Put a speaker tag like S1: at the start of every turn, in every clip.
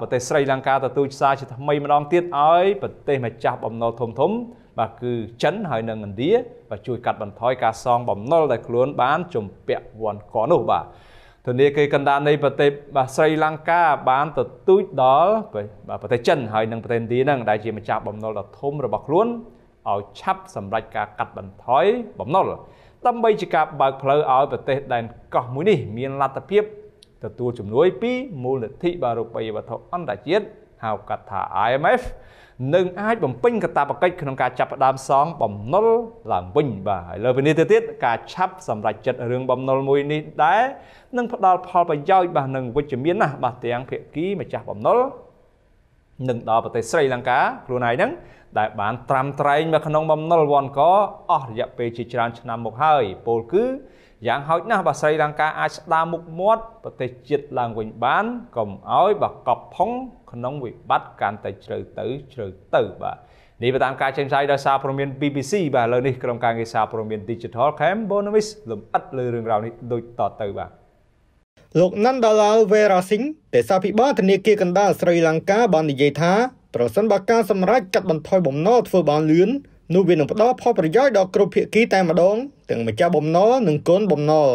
S1: ប្រទេសស្រីលង្កាទទួលខ្សែជាថ្មីម្ដងទៀតឲ្យប្រទេសម្ចាស់បំណុលធំធំបាទគឺចិនហើយនិងឥណ្ឌាបាទជួយកាត់បន្ថយការសងបំណុលដែលខ្លួនបានជំពាក់វ័នកនោះបាទធនាគារកណ្ដាលនៃប្រទេសបាទស្រីលង្កាបានទទូចដល់ប្រទេសចិនហើយនិងប្រទេសឥណ្ឌានឹងដែលជាម្ចាស់បំណុលដ៏ធំរបស់ខ្លួនឲ្យឆាប់សម្រេចការកាត់បន្ថយបំណុលដើម្បីជាការបើកផ្លូវឲ្យប្រទេសដែនកោះមួយនេះមានលទ្ធភាពទទួលជំនួយពីមូលនិធិបរូបិយវត្ថុអន្តរជាតិហៅកាត់ថា IMF នឹងអាចបំពេញកាតព្វកិច្ចក្នុងការចាប់ផ្ដើមសងបំណុលឡើងវិញបាទហើយលើពីនេះទៅទៀតការឆាប់សម្រេចចិត្តរឿងបំណុលមួយនេះដែរនឹងផ្ដល់ផលប្រយោជន៍បាទនឹងវិជ្ជមានណាស់បាទទាំងភាគីម្ចាស់បំណុលនិងដល់ប្រទេសស្រីលង្កាខ្លួនឯងហ្នឹងដែលបានត្រាំត្រែងមកក្នុងបំណុលវ៉ាន់កអស់រយៈពេលជាច្រើនឆ្នាំមកហើយពោលគឺយ៉ាងហោចណាស់បើស្រីលង្កាអាចស្ដារមុខមាត់ប្រទេសជាតិឡើងវិញបានកុំឲ្យបកប់ផុង ក្នុងវិបត្តិកាន់តែជ្រៅទៅជ្រៅទៅបាទនេះតាមការចេញផ្សាយដោយសារព័ត៌មាន BBC បាទឥឡូវនេះក្រុមការងារសារព័ត៌មាន Digital Cambonovis លំអិតលើរឿងរ៉ាវនេះដូចតទៅបាទ
S2: លោក Nandalal Werasinghe ទេសាភិបាលធនាគារកណ្ដាលស្រីលង្កាបាននិយាយថាប្រសិនបើការសម្រេចកាត់បន្ថយបំណុលធ្វើបានលឿននោះវានឹងផ្ដល់ផលប្រយោជន៍ដល់គ្រប់ភាគីតែម្ដងទាំងម្ចាស់បំណុលនិងកូនបំណុល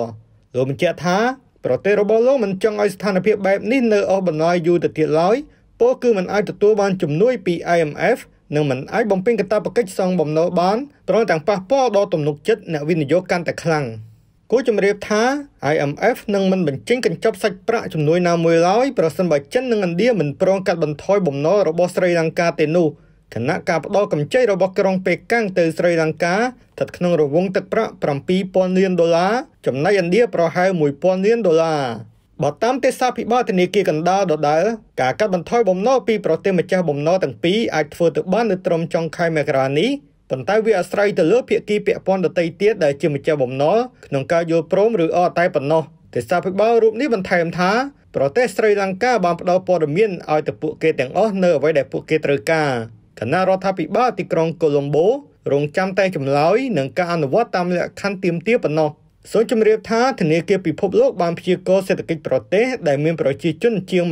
S2: លោកបញ្ជាក់ថាប្រទេសរបស់លោកមិនចង់ឲ្យស្ថានភាពបែបនេះនៅអស់បន្លាយយូរទៅទៀតឡើយពលគឺមិនអាចទទួលបានជំនួយពី IMF និងមិនអាចបំពេញកាតព្វកិច្ចសងបំណុលបានព្រមទាំងប៉ះពាល់ដល់ទំនុកចិត្តអ្នកវិនិយោគកាន់តែខ្លាំង។គួរជម្រាបថា IMF នឹងមិនបញ្ចេញកញ្ចប់សាច់ប្រាក់ជំនួយណាមួយឡើយប្រសិនបើចិននិងឥណ្ឌាមិនព្រមកាត់បន្ថយបំណុលរបស់ស្រីលង្កាទេនោះគណៈការផ្ដល់កម្ចីរបស់ក្រុងប៉េកាំងទៅស្រីលង្កាស្ថិតក្នុងរង្វង់ទឹកប្រាក់7000លានដុល្លារចំណែកឥណ្ឌាប្រហែល1000លានដុល្លារបើតាមទេសាភិបាលធនាគារកណ្ដាលដដែលការកាត់បន្ថយបំណុលពីប្រទេសម្ចាស់បំណុលទាំងពីរអាចធ្វើទៅបាននៅត្រឹមចុងខែមករានេះប៉ុន្តែវាអាស្រ័យទៅលើភាគីពាក់ព័ន្ធដទៃទៀតដែលជាម្ចាស់បំណុលក្នុងការយល់ព្រមឬអត់តែប៉ុណ្ណោះទេសាភិបាលរូបនេះបន្ថែមថាប្រទេសស្រីលង្កាបានផ្ដល់ព័ត៌មានឲ្យទៅពួកគេទាំងអស់នៅអ្វីដែលពួកគេត្រូវការគណៈរដ្ឋាភិបាលទីក្រុងកូឡុំបូរងចាំតែចម្លើយនឹងការអនុវត្តតាមលក្ខខណ្ឌទៀមទាប៉ុណ្ណោះសូមជម្រាបថាធនាគារពិភពលោកបានព្យាករសេដ្ឋកិច្ចប្រទេសដែលមានប្រជាជនជាង22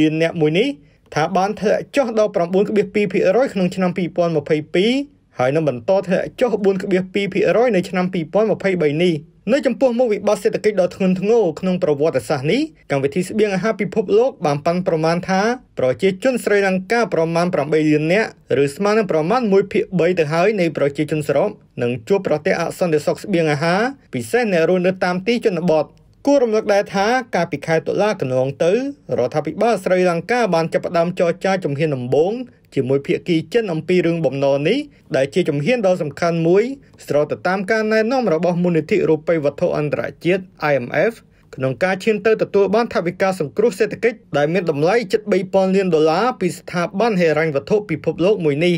S2: លាននាក់មួយនេះថាបានធ្លាក់ចុះដល់9.2%ក្នុងឆ្នាំ2022ហើយនឹងបន្តធ្លាក់ចុះ4.2%នៅឆ្នាំ2023នេះនៅចំពោះមុខវិបត្តិសេដ្ឋកិច្ចដ៏ធ្ងន់ធ្ងរក្នុងប្រវត្តិសាស្ត្រនេះកម្មវិធីស្បៀងអាហារពិភពលោកបានប៉ាន់ប្រមាណថាប្រជាជនស្រីលង្កាប្រមាណ8លាននាក់ឬស្មើនឹងប្រមាណ1/3ទៅហើយនៃប្រជាជនសរុបនឹងជួបប្រទះអសន្តិសុខស្បៀងអាហារពិសេសនៅរស់នៅតាមទីជនបទគួររំលឹកដែរថាកាលពីខែតុលាកន្លងទៅរដ្ឋាភិបាលស្រីលង្កាបានចាប់ផ្ដើមចរចាជំហានដំបូងជាមួយភាគីចិនអំពីរឿងបំណុលនេះដែលជាជំហានដ៏សំខាន់មួយ ស្របទៅតាមការណែនាំរបស់មូលនិធិរូបិយវត្ថុអន្តរជាតិ IMF ក្នុងការឈានទៅទទួលបានថវិកាសង្គ្រោះសេដ្ឋកិច្ចដែលមានតម្លៃជិត3000លានដុល្លារពីស្ថាប័នហិរញ្ញវត្ថុពិភពលោកមួយនេះ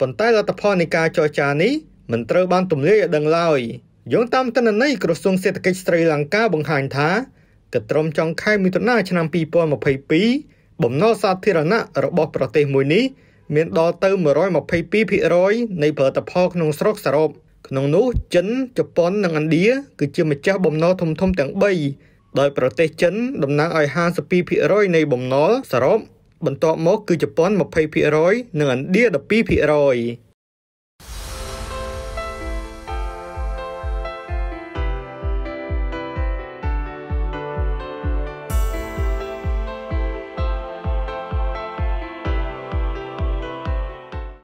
S2: ប៉ុន្តែលទ្ធផលនៃការចរចានេះមិនត្រូវបានទម្លាយឲ្យដឹងឡើយយោងតាមទិន្នន័យក្រសួងសេដ្ឋកិច្ចស្រីលង្កាបង្ហាញថា កត្រឹមចុងខែមិថុនាឆ្នាំ2022បំណុលសាធារណៈរបស់ប្រទេសមួយនេះមានដល់ទៅ122%នៃផលិតផលក្នុងស្រុកសរុបក្នុងនោះចិនជប៉ុននិងឥណ្ឌាគឺជាម្ចាស់បំណុលធំធំទាំង3ដោយប្រទេសចិនតំណាងឲ្យ52%នៃបំណុលសរុបបន្ទាប់មក គឺជប៉ុន20%និងឥណ្ឌា12%។